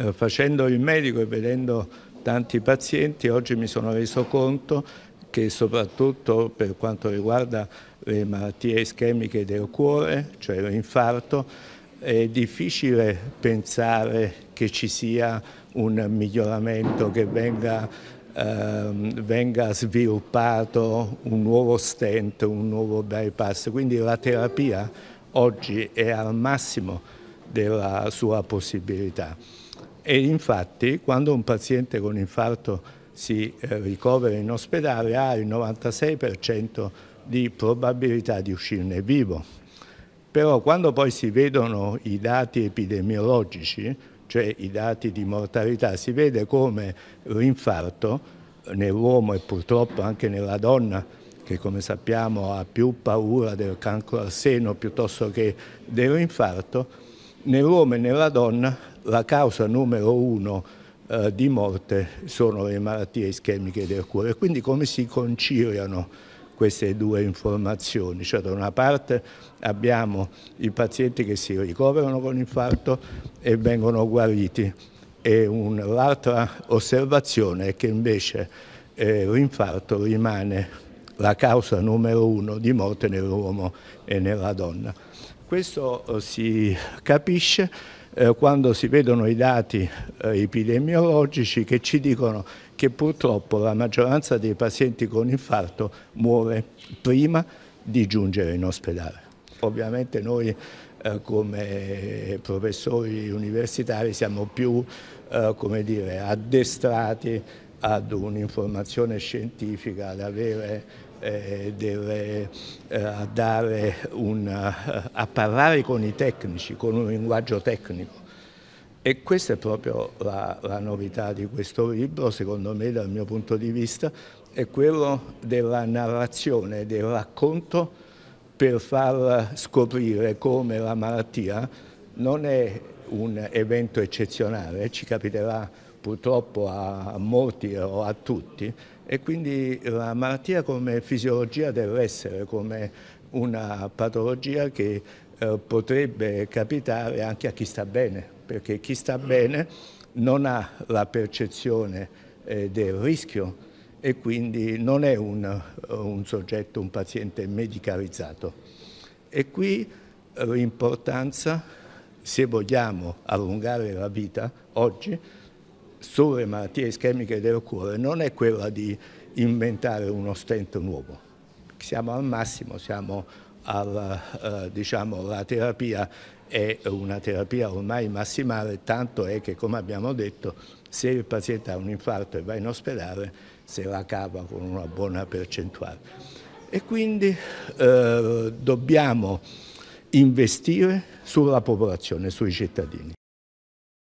Eh, facendo il medico e vedendo tanti pazienti, oggi mi sono reso conto che soprattutto per quanto riguarda le malattie ischemiche del cuore, cioè l'infarto, è difficile pensare che ci sia un miglioramento, che venga, ehm, venga sviluppato un nuovo stent, un nuovo bypass. Quindi la terapia oggi è al massimo della sua possibilità. E infatti quando un paziente con infarto si eh, ricovera in ospedale ha il 96% di probabilità di uscirne vivo. Però quando poi si vedono i dati epidemiologici, cioè i dati di mortalità, si vede come l'infarto eh, nell'uomo e purtroppo anche nella donna che come sappiamo ha più paura del cancro al seno piuttosto che dell'infarto, nell'uomo e nella donna la causa numero uno eh, di morte sono le malattie ischemiche del cuore. Quindi come si conciliano queste due informazioni? Cioè da una parte abbiamo i pazienti che si ricoverano con infarto e vengono guariti e l'altra osservazione è che invece eh, l'infarto rimane la causa numero uno di morte nell'uomo e nella donna. Questo eh, si capisce eh, quando si vedono i dati eh, epidemiologici che ci dicono che purtroppo la maggioranza dei pazienti con infarto muore prima di giungere in ospedale. Ovviamente noi come professori universitari siamo più dire, addestrati ad un'informazione scientifica, ad avere eh, deve eh, una, eh, a parlare con i tecnici, con un linguaggio tecnico. E questa è proprio la, la novità di questo libro, secondo me, dal mio punto di vista, è quello della narrazione, del racconto per far scoprire come la malattia non è un evento eccezionale, ci capiterà purtroppo a molti o a tutti, e quindi la malattia come fisiologia dell'essere, come una patologia che eh, potrebbe capitare anche a chi sta bene, perché chi sta mm. bene non ha la percezione eh, del rischio e quindi non è un, un soggetto, un paziente medicalizzato. E qui l'importanza, se vogliamo allungare la vita oggi, sulle malattie ischemiche del cuore non è quella di inventare uno stento nuovo. Siamo al massimo, siamo alla, eh, diciamo, la terapia è una terapia ormai massimale, tanto è che come abbiamo detto se il paziente ha un infarto e va in ospedale se la cava con una buona percentuale. E quindi eh, dobbiamo investire sulla popolazione, sui cittadini.